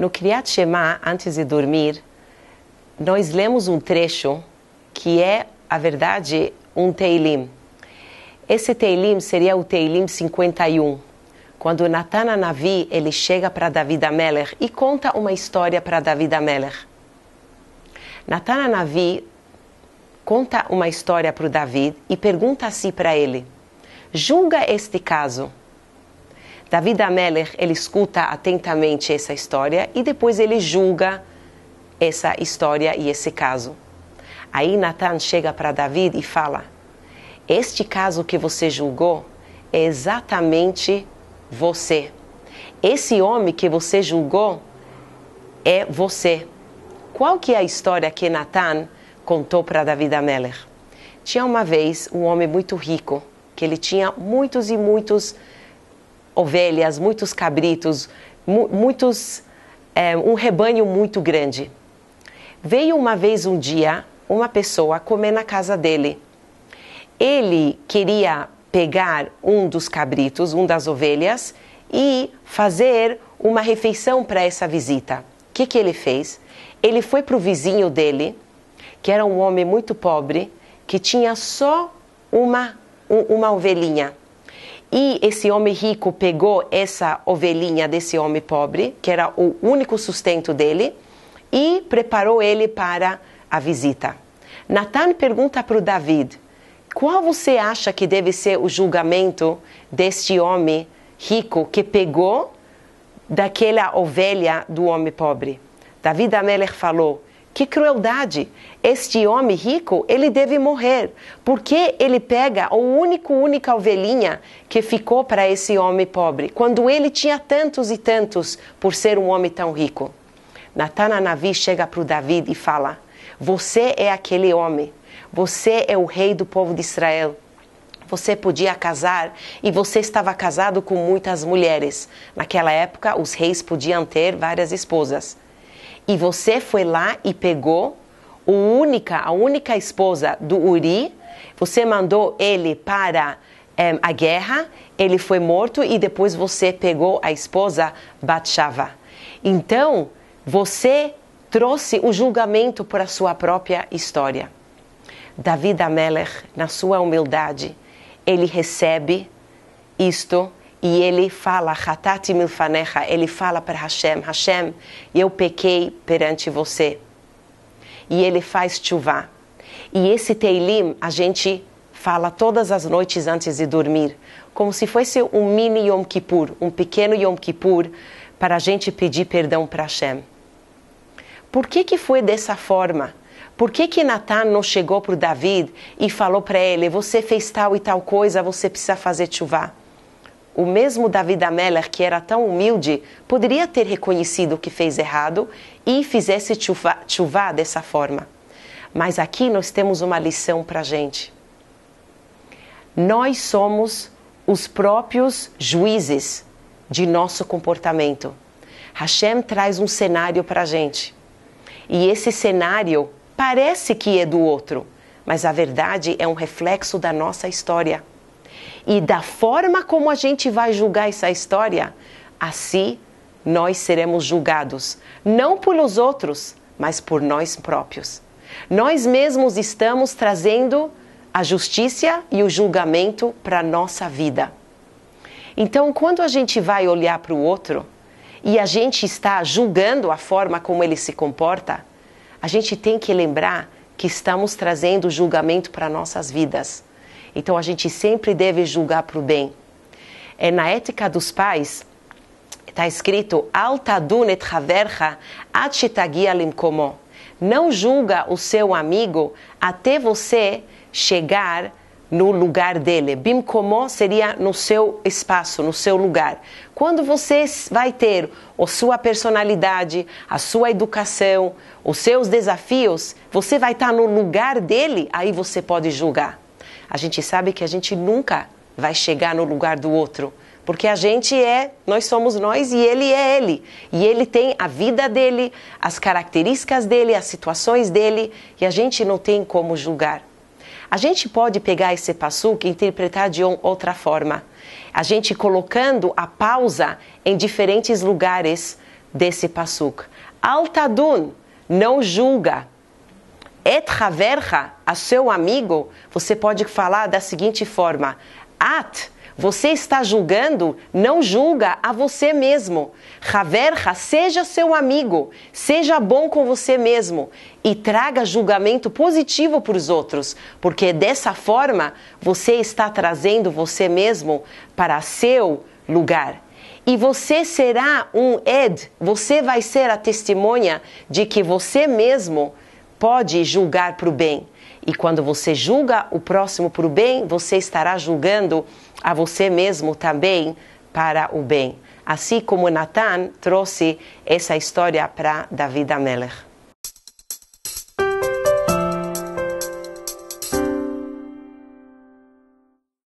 No Kriyat Shema, antes de dormir, nós lemos um trecho que é, a verdade, um Teilim. Esse Teilim seria o Teilim 51, quando Natan Navi ele chega para David Ameller e conta uma história para David Ameller. Natan Navi conta uma história para o David e pergunta assim para ele: julga este caso. David Ameller, ele escuta atentamente essa história e depois ele julga essa história e esse caso. Aí Natan chega para David e fala: Este caso que você julgou é exatamente você. Esse homem que você julgou é você. Qual que é a história que Natan contou para David Ameller? Tinha uma vez um homem muito rico, que ele tinha muitos e muitos ovelhas, muitos cabritos, mu muitos é, um rebanho muito grande. Veio uma vez um dia uma pessoa comer na casa dele. Ele queria pegar um dos cabritos, um das ovelhas e fazer uma refeição para essa visita. O que, que ele fez? Ele foi para o vizinho dele, que era um homem muito pobre, que tinha só uma, um, uma ovelhinha. E esse homem rico pegou essa ovelhinha desse homem pobre, que era o único sustento dele, e preparou ele para a visita. Natan pergunta para o David: qual você acha que deve ser o julgamento deste homem rico que pegou daquela ovelha do homem pobre? David Ameller falou: que crueldade! Este homem rico, ele deve morrer, porque ele pega o único única ovelhinha que ficou para esse homem pobre, quando ele tinha tantos e tantos por ser um homem tão rico. Navi chega para o Davi e fala: Você é aquele homem, você é o rei do povo de Israel você podia casar e você estava casado com muitas mulheres. Naquela época, os reis podiam ter várias esposas. E você foi lá e pegou o única, a única esposa do Uri, você mandou ele para eh, a guerra, ele foi morto e depois você pegou a esposa Batshava. Então, você trouxe o julgamento para a sua própria história. Davi Amelech, na sua humildade, ele recebe isto e ele fala, Hatati milfanecha, ele fala para Hashem, Hashem, eu pequei perante você. E ele faz chuva. E esse Teilim a gente fala todas as noites antes de dormir, como se fosse um mini Yom Kippur, um pequeno Yom Kippur, para a gente pedir perdão para Hashem. Por que, que foi dessa forma? Por que, que Natan não chegou para David e falou para ele: Você fez tal e tal coisa, você precisa fazer chuva? O mesmo David Ameller, que era tão humilde, poderia ter reconhecido que fez errado e fizesse chuvá dessa forma. Mas aqui nós temos uma lição para a gente. Nós somos os próprios juízes de nosso comportamento. Hashem traz um cenário para a gente. E esse cenário parece que é do outro, mas a verdade é um reflexo da nossa história. E da forma como a gente vai julgar essa história, assim nós seremos julgados, não pelos outros, mas por nós próprios. Nós mesmos estamos trazendo a justiça e o julgamento para a nossa vida. Então, quando a gente vai olhar para o outro e a gente está julgando a forma como ele se comporta, a gente tem que lembrar que estamos trazendo julgamento para nossas vidas. Então a gente sempre deve julgar para o bem. É na ética dos pais está escrito altadun et havercha atchitagia limkomo. Não julga o seu amigo até você chegar no lugar dele. Bimkomo seria no seu espaço, no seu lugar. Quando você vai ter a sua personalidade, a sua educação, os seus desafios, você vai estar no lugar dele, aí você pode julgar a gente sabe que a gente nunca vai chegar no lugar do outro. Porque a gente é, nós somos nós e ele é ele. E ele tem a vida dele, as características dele, as situações dele, e a gente não tem como julgar. A gente pode pegar esse passuque e interpretar de outra forma. A gente colocando a pausa em diferentes lugares desse passuque. Altadun não julga, et haverha, a seu amigo, você pode falar da seguinte forma: at, você está julgando, não julga a você mesmo. Haverha, seja seu amigo, seja bom com você mesmo e traga julgamento positivo para os outros, porque dessa forma você está trazendo você mesmo para seu lugar e você será um Ed, você vai ser a testemunha de que você mesmo pode julgar para o bem. E quando você julga o próximo para o bem, você estará julgando a você mesmo também para o bem. Assim como Natan trouxe essa história para David Amelech.